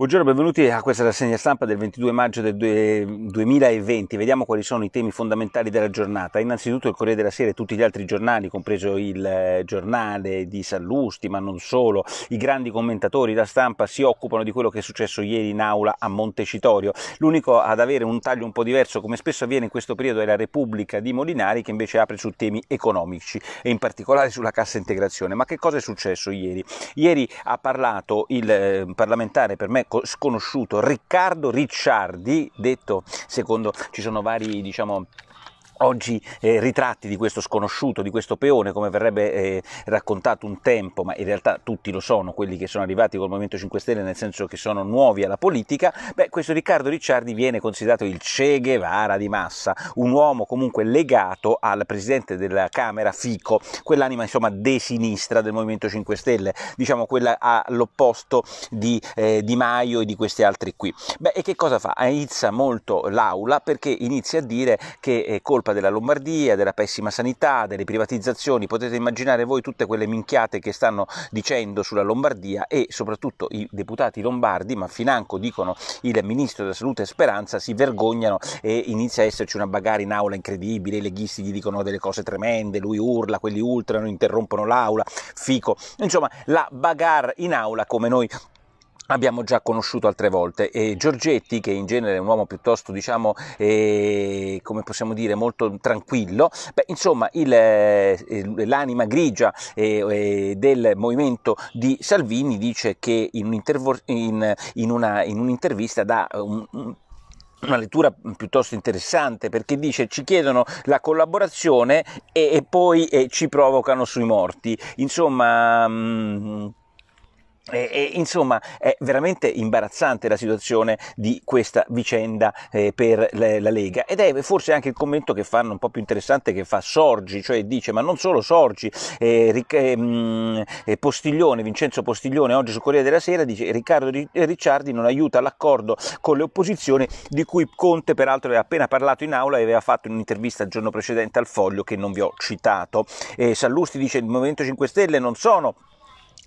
Buongiorno, benvenuti a questa rassegna stampa del 22 maggio del 2020. Vediamo quali sono i temi fondamentali della giornata. Innanzitutto il Corriere della Sera e tutti gli altri giornali, compreso il eh, giornale di Sallusti, ma non solo, i grandi commentatori, della stampa, si occupano di quello che è successo ieri in aula a Montecitorio. L'unico ad avere un taglio un po' diverso, come spesso avviene in questo periodo, è la Repubblica di Molinari, che invece apre su temi economici e in particolare sulla cassa integrazione. Ma che cosa è successo ieri? Ieri ha parlato il eh, parlamentare per me Ecco, sconosciuto Riccardo Ricciardi, detto secondo ci sono vari diciamo oggi eh, ritratti di questo sconosciuto, di questo peone, come verrebbe eh, raccontato un tempo, ma in realtà tutti lo sono, quelli che sono arrivati col Movimento 5 Stelle, nel senso che sono nuovi alla politica, beh, questo Riccardo Ricciardi viene considerato il Che Guevara di massa, un uomo comunque legato al presidente della Camera Fico, quell'anima insomma de sinistra del Movimento 5 Stelle, diciamo quella all'opposto di eh, Di Maio e di questi altri qui. Beh, e che cosa fa? Aizza molto l'aula perché inizia a dire che è eh, colpa colpa della Lombardia, della pessima sanità, delle privatizzazioni, potete immaginare voi tutte quelle minchiate che stanno dicendo sulla Lombardia e soprattutto i deputati lombardi, ma financo dicono il ministro della salute e Speranza, si vergognano e inizia a esserci una bagarre in aula incredibile, i leghisti gli dicono delle cose tremende, lui urla, quelli ultrano, interrompono l'aula, fico, insomma la bagarre in aula come noi abbiamo già conosciuto altre volte e Giorgetti che in genere è un uomo piuttosto diciamo eh, come possiamo dire molto tranquillo beh, insomma il, eh, l'anima grigia eh, eh, del movimento di Salvini dice che in, un'intervo- in, in, una, in un'intervista da un, un una lettura piuttosto interessante perché dice ci chiedono la collaborazione e, e poi e eh, ci provocano sui morti. Insomma, mh, mm, e, e, insomma, è veramente imbarazzante la situazione di questa vicenda eh, per le, la Lega ed è forse anche il commento che fanno un po' più interessante che fa Sorgi, cioè dice ma non solo Sorgi, eh, eh, mm, eh, Postiglione, Vincenzo Postiglione oggi su Corriere della Sera dice Riccardo Ricciardi non aiuta l'accordo con le opposizioni di cui Conte peraltro aveva appena parlato in aula e aveva fatto in un'intervista il giorno precedente al Foglio che non vi ho citato. Sallusti dice il Movimento 5 Stelle non sono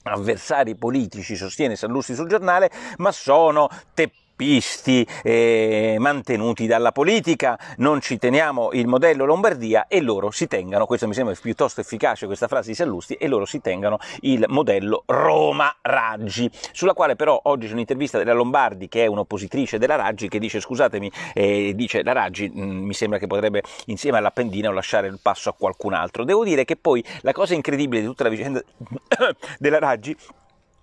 avversari politici, sostiene Sallusti sul giornale, ma sono teppati troppisti eh, mantenuti dalla politica, non ci teniamo il modello Lombardia e loro si tengano, questa mi sembra piuttosto efficace questa frase di Sallusti, e loro si tengano il modello Roma Raggi, sulla quale però oggi c'è un'intervista della Lombardi che è un'oppositrice della Raggi che dice scusatemi, eh, dice la Raggi mh, mm, mi sembra che potrebbe insieme all'Appendino lasciare il passo a qualcun altro. Devo dire che poi la cosa incredibile di tutta la vicenda della Raggi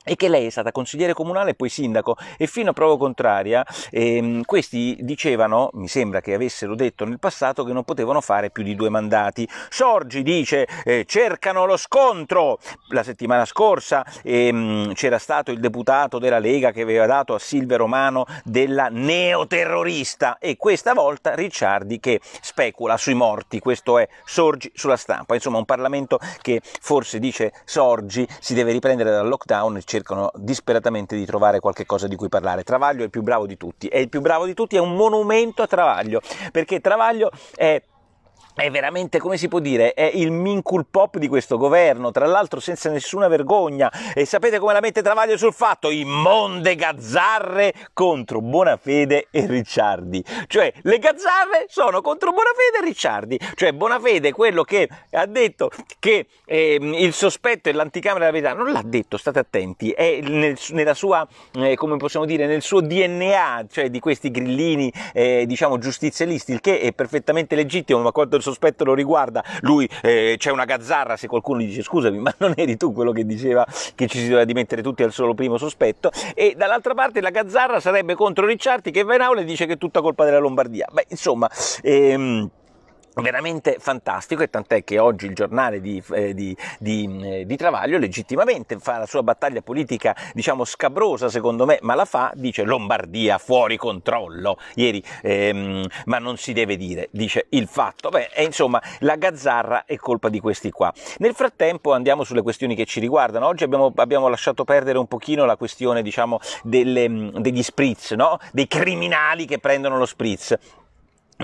e che lei è stata consigliere comunale e poi sindaco e fino a prova contraria ehm, questi dicevano, mi sembra che avessero detto nel passato, che non potevano fare più di due mandati. Sorgi dice eh, cercano lo scontro. La settimana scorsa ehm, c'era stato il deputato della Lega che aveva dato a Silvia Romano della neoterrorista e questa volta Ricciardi che specula sui morti, questo è Sorgi sulla stampa, insomma un Parlamento che forse dice Sorgi si deve riprendere dal lockdown cercano disperatamente di trovare qualche cosa di cui parlare. Travaglio è il più bravo di tutti e il più bravo di tutti è un monumento a Travaglio, perché Travaglio è è veramente, come si può dire, è il mincul pop di questo governo, tra l'altro senza nessuna vergogna. E sapete come la mette Travaglio sul fatto? Immonde gazzarre contro Bonafede e Ricciardi. Cioè, le gazzarre sono contro Bonafede e Ricciardi. Cioè, Bonafede quello che ha detto che eh, il sospetto è l'anticamera della verità. Non l'ha detto, state attenti, è nel, nella sua, eh, come possiamo dire, nel suo DNA, cioè di questi grillini, eh, diciamo, giustizialisti, il che è perfettamente legittimo, ma quando il sospetto lo riguarda, lui eh, c'è una gazzarra se qualcuno gli dice scusami ma non eri tu quello che diceva che ci si doveva dimettere tutti al solo primo sospetto e dall'altra parte la gazzarra sarebbe contro Ricciardi che va in aula e dice che è tutta colpa della Lombardia. Beh insomma... Ehm, veramente fantastico e tant'è che oggi il giornale di, eh, di, di, mm, eh, di, Travaglio legittimamente fa la sua battaglia politica diciamo scabrosa secondo me ma la fa dice Lombardia fuori controllo ieri ehm, ma non si deve dire dice il fatto beh e insomma la gazzarra è colpa di questi qua nel frattempo andiamo sulle questioni che ci riguardano oggi abbiamo, abbiamo lasciato perdere un pochino la questione diciamo delle, mm, degli spritz no? dei criminali che prendono lo spritz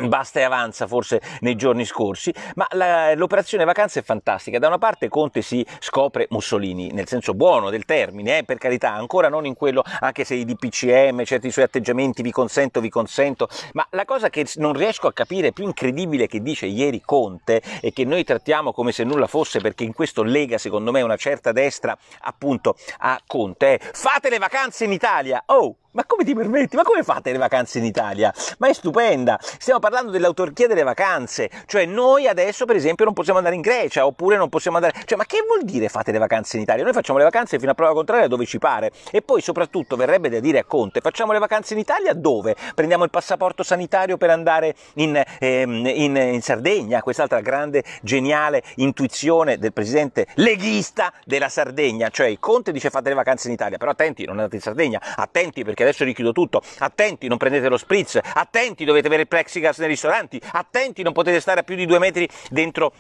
Basta e avanza forse nei giorni scorsi, ma l'operazione vacanza è fantastica. Da una parte Conte si scopre Mussolini, nel senso buono del termine, eh, per carità, ancora non in quello, anche se i DPCM, certi suoi atteggiamenti, vi consento, vi consento, ma la cosa che non riesco a capire, più incredibile che dice ieri Conte e che noi trattiamo come se nulla fosse, perché in questo lega secondo me una certa destra appunto a Conte, è eh. fate le vacanze in Italia! Oh! Ma come ti permetti? Ma come fate le vacanze in Italia? Ma è stupenda! Stiamo parlando dell'autorchia delle vacanze, cioè noi adesso per esempio non possiamo andare in Grecia oppure non possiamo andare... Cioè ma che vuol dire fate le vacanze in Italia? Noi facciamo le vacanze fino a prova contraria dove ci pare e poi soprattutto verrebbe da dire a Conte facciamo le vacanze in Italia dove? Prendiamo il passaporto sanitario per andare in, ehm, in, in Sardegna, quest'altra grande geniale intuizione del presidente leghista della Sardegna, cioè Conte dice fate le vacanze in Italia, però attenti non andate in Sardegna, attenti perché adesso richiudo tutto, attenti non prendete lo spritz, attenti dovete avere il plexiglass nei ristoranti, attenti non potete stare a più di due metri dentro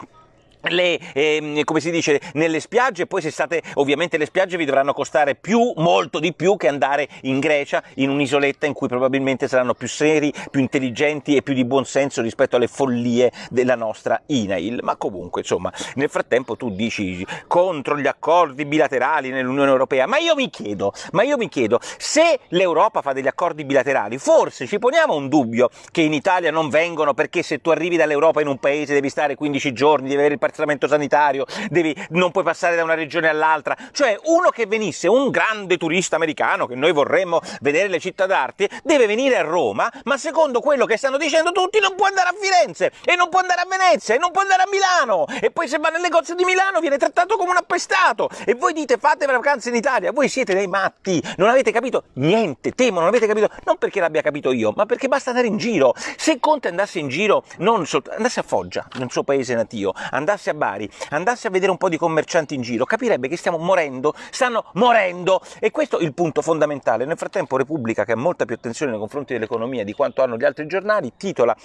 le, eh, come si dice, nelle spiagge, poi se state, ovviamente le spiagge vi dovranno costare più, molto di più che andare in Grecia, in un'isoletta in cui probabilmente saranno più seri, più intelligenti e più di buon senso rispetto alle follie della nostra Inail, ma comunque insomma, nel frattempo tu dici contro gli accordi bilaterali nell'Unione Europea, ma io mi chiedo, ma io mi chiedo, se l'Europa fa degli accordi bilaterali, forse ci poniamo un dubbio che in Italia non vengono perché se tu arrivi dall'Europa in un paese devi stare 15 giorni, devi avere il partito attraversamento sanitario, devi, non puoi passare da una regione all'altra. Cioè uno che venisse, un grande turista americano che noi vorremmo vedere le città d'arte, deve venire a Roma, ma secondo quello che stanno dicendo tutti non può andare a Firenze e non può andare a Venezia e non può andare a Milano e poi se va nel negozio di Milano viene trattato come un appestato e voi dite fate vacanze in Italia, voi siete dei matti, non avete capito niente, temo non avete capito, non perché l'abbia capito io, ma perché basta andare in giro. Se Conte andasse in giro, non soltanto andasse a Foggia, nel suo paese natio, andasse andasse a Bari, andasse a vedere un po' di commercianti in giro, capirebbe che stiamo morendo, stanno morendo! E questo è il punto fondamentale. Nel frattempo Repubblica, che ha molta più attenzione nei confronti dell'economia di quanto hanno gli altri giornali, titola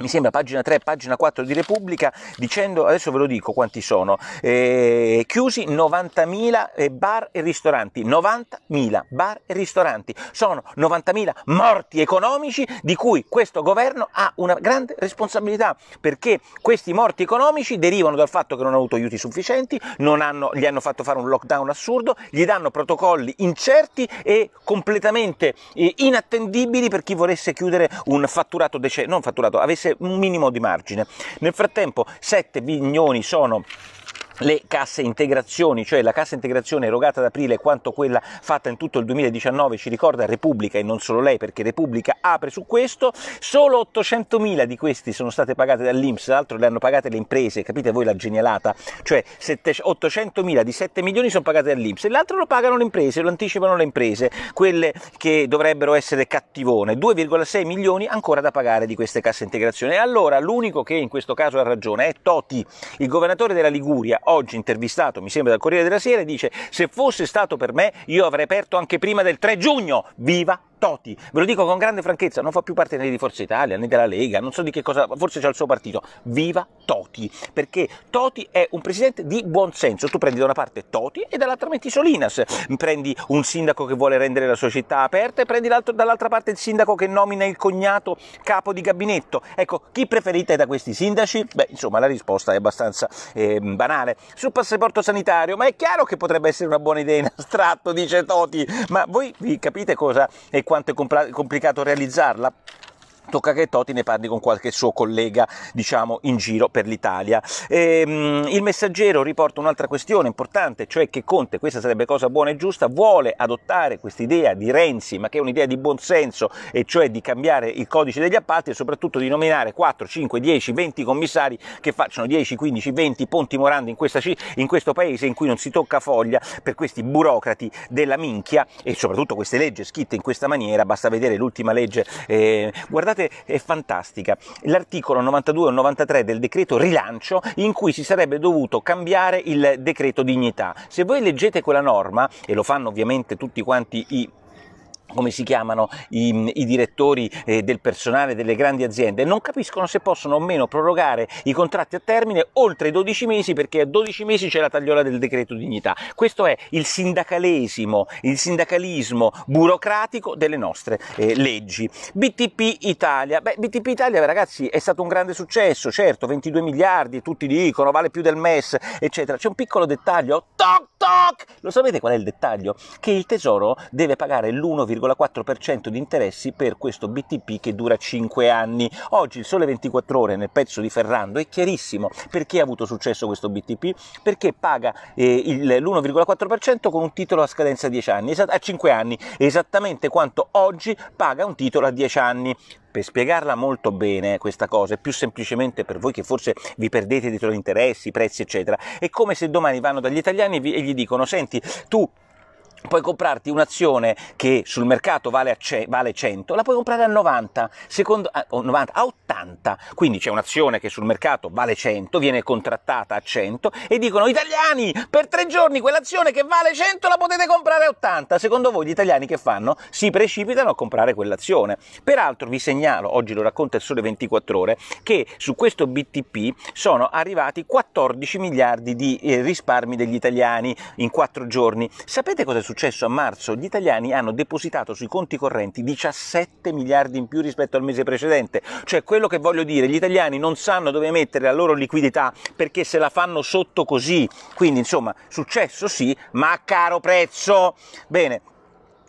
mi sembra pagina 3, pagina 4 di Repubblica, dicendo, adesso ve lo dico quanti sono, eh, chiusi 90.000 eh, bar e ristoranti, 90.000 bar e ristoranti, sono 90.000 morti economici di cui questo governo ha una grande responsabilità, perché questi morti economici derivano dal fatto che non hanno avuto aiuti sufficienti, hanno, gli hanno fatto fare un lockdown assurdo, gli danno protocolli incerti e completamente eh, inattendibili per chi volesse chiudere un fatturato decente, non fatturato, avesse un minimo di margine. Nel frattempo 7 vignoni sono le casse integrazioni, cioè la cassa integrazione erogata ad aprile quanto quella fatta in tutto il 2019, ci ricorda Repubblica e non solo lei perché Repubblica apre su questo, solo 800.000 di questi sono state pagate dall'Inps, l'altro le hanno pagate le imprese, capite voi la genialata, cioè 800.000 di 7 milioni sono pagate dall'Inps e l'altro lo pagano le imprese, lo anticipano le imprese, quelle che dovrebbero essere cattivone, 2,6 milioni ancora da pagare di queste casse integrazione. E allora l'unico che in questo caso ha ragione è Toti, il governatore della Liguria, oggi intervistato, mi sembra, dal Corriere della Sera, dice se fosse stato per me io avrei aperto anche prima del 3 giugno. Viva Toti, ve lo dico con grande franchezza, non fa più parte né di Forza Italia né della Lega, non so di che cosa, forse c'è il suo partito. Viva Toti, perché Toti è un presidente di buon senso. Tu prendi da una parte Toti e dall'altra metti Solinas, prendi un sindaco che vuole rendere la sua città aperta e prendi dall'altra parte il sindaco che nomina il cognato capo di gabinetto. Ecco, chi preferite da questi sindaci? Beh, insomma, la risposta è abbastanza eh, banale. Sul passaporto sanitario, ma è chiaro che potrebbe essere una buona idea in astratto, dice Toti, ma voi vi capite cosa è quanto è complicato realizzarla? tocca che Toti ne parli con qualche suo collega diciamo in giro per l'Italia e, ehm, il messaggero riporta un'altra questione importante cioè che Conte questa sarebbe cosa buona e giusta vuole adottare quest'idea di Renzi ma che è un'idea di buonsenso e cioè di cambiare il codice degli appalti e soprattutto di nominare 4, 5, 10, 20 commissari che facciano 10, 15, 20 ponti morandi in, questa, in questo paese in cui non si tocca foglia per questi burocrati della minchia e soprattutto queste leggi scritte in questa maniera basta vedere l'ultima legge eh, guardate pensate è fantastica, l'articolo 92 o 93 del decreto rilancio in cui si sarebbe dovuto cambiare il decreto dignità. Se voi leggete quella norma, e lo fanno ovviamente tutti quanti i come si chiamano i, i direttori eh, del personale delle grandi aziende, non capiscono se possono o meno prorogare i contratti a termine oltre i 12 mesi perché a 12 mesi c'è la tagliola del decreto dignità. Questo è il sindacalesimo, il sindacalismo burocratico delle nostre eh, leggi. BTP Italia, Beh, BTP Italia ragazzi è stato un grande successo, certo 22 miliardi, tutti dicono vale più del MES, eccetera. C'è un piccolo dettaglio, toc toc! Lo sapete qual è il dettaglio? Che il Tesoro deve pagare l'1,5% 2,4% di interessi per questo BTP che dura 5 anni. Oggi il Sole 24 Ore nel pezzo di Ferrando è chiarissimo perché ha avuto successo questo BTP, perché paga eh, l'1,4% con un titolo a scadenza 10 anni, a 5 anni, esattamente quanto oggi paga un titolo a 10 anni per spiegarla molto bene questa cosa, e più semplicemente per voi che forse vi perdete dietro gli interessi, i prezzi, eccetera, è come se domani vanno dagli italiani e, vi, e gli dicono: Senti, tu puoi comprarti un'azione che sul mercato vale, ce- vale 100, la puoi comprare a 90, secondo, a, 90, a 80, quindi c'è un'azione che sul mercato vale 100, viene contrattata a 100 e dicono italiani per tre giorni quell'azione che vale 100 la potete comprare a 80, secondo voi gli italiani che fanno? Si precipitano a comprare quell'azione. Peraltro vi segnalo, oggi lo racconta il Sole 24 ore, che su questo BTP sono arrivati 14 miliardi di eh, risparmi degli italiani in 4 giorni. Sapete cosa è successo a marzo, gli italiani hanno depositato sui conti correnti 17 miliardi in più rispetto al mese precedente. Cioè quello che voglio dire, gli italiani non sanno dove mettere la loro liquidità perché se la fanno sotto così. Quindi insomma, successo sì, ma a caro prezzo. Bene,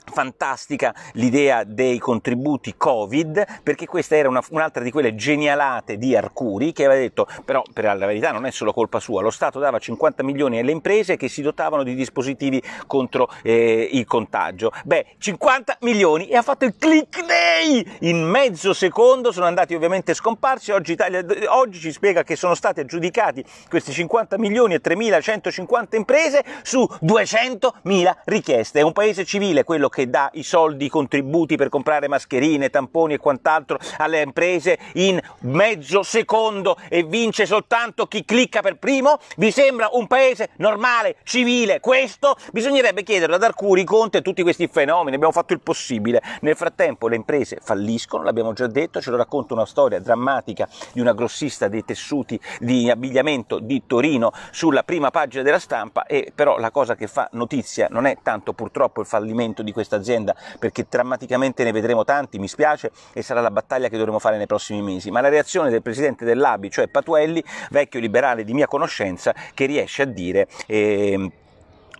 fantastica l'idea dei contributi Covid, perché questa era una, un'altra di quelle genialate di Arcuri che aveva detto, però per la verità non è solo colpa sua, lo Stato dava 50 milioni alle imprese che si dotavano di dispositivi contro eh, il contagio. Beh, 50 milioni e ha fatto il click day! In mezzo secondo sono andati ovviamente scomparsi, oggi, Italia, oggi ci spiega che sono stati aggiudicati questi 50 milioni e 3.150 imprese su 200.000 richieste. È un paese civile quello che che dà i soldi, i contributi per comprare mascherine, tamponi e quant'altro alle imprese in mezzo secondo e vince soltanto chi clicca per primo? Vi sembra un paese normale, civile? Questo bisognerebbe chiederlo ad Arcuri Conte tutti questi fenomeni, abbiamo fatto il possibile. Nel frattempo le imprese falliscono, l'abbiamo già detto, ce lo racconta una storia drammatica di una grossista dei tessuti di abbigliamento di Torino sulla prima pagina della stampa e però la cosa che fa notizia non è tanto purtroppo il fallimento di questa questa azienda perché drammaticamente ne vedremo tanti, mi spiace, e sarà la battaglia che dovremo fare nei prossimi mesi. Ma la reazione del presidente dell'ABI, cioè Patuelli, vecchio liberale di mia conoscenza, che riesce a dire... Eh,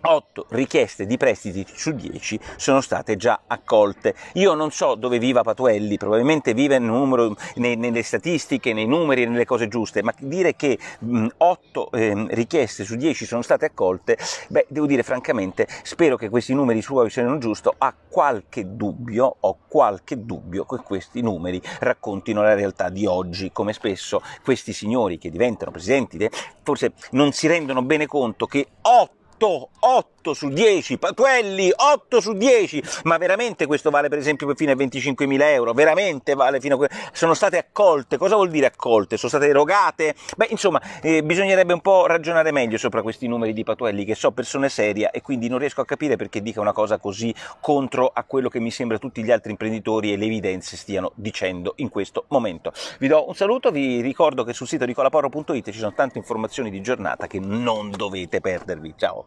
8 richieste di prestiti su 10 sono state già accolte. Io non so dove viva Patuelli, probabilmente vive numero, nei, nelle statistiche, nei numeri, nelle cose giuste, ma dire che 8 eh, richieste su 10 sono state accolte, beh, devo dire francamente, spero che questi numeri suoi siano giusti, ho qualche dubbio, ho qualche dubbio che questi numeri raccontino la realtà di oggi, come spesso questi signori che diventano presidenti, forse non si rendono bene conto che 8と、おっ8 su 10, Patuelli 8 su 10, ma veramente questo vale per esempio fino a 25.000 euro, veramente vale fino a... sono state accolte, cosa vuol dire accolte? Sono state erogate? Beh insomma eh, bisognerebbe un po' ragionare meglio sopra questi numeri di Patuelli che so persone seria e quindi non riesco a capire perché dica una cosa così contro a quello che mi sembra tutti gli altri imprenditori e le evidenze stiano dicendo in questo momento. Vi do un saluto, vi ricordo che sul sito ricolaporro.it ci sono tante informazioni di giornata che non dovete perdervi. Ciao!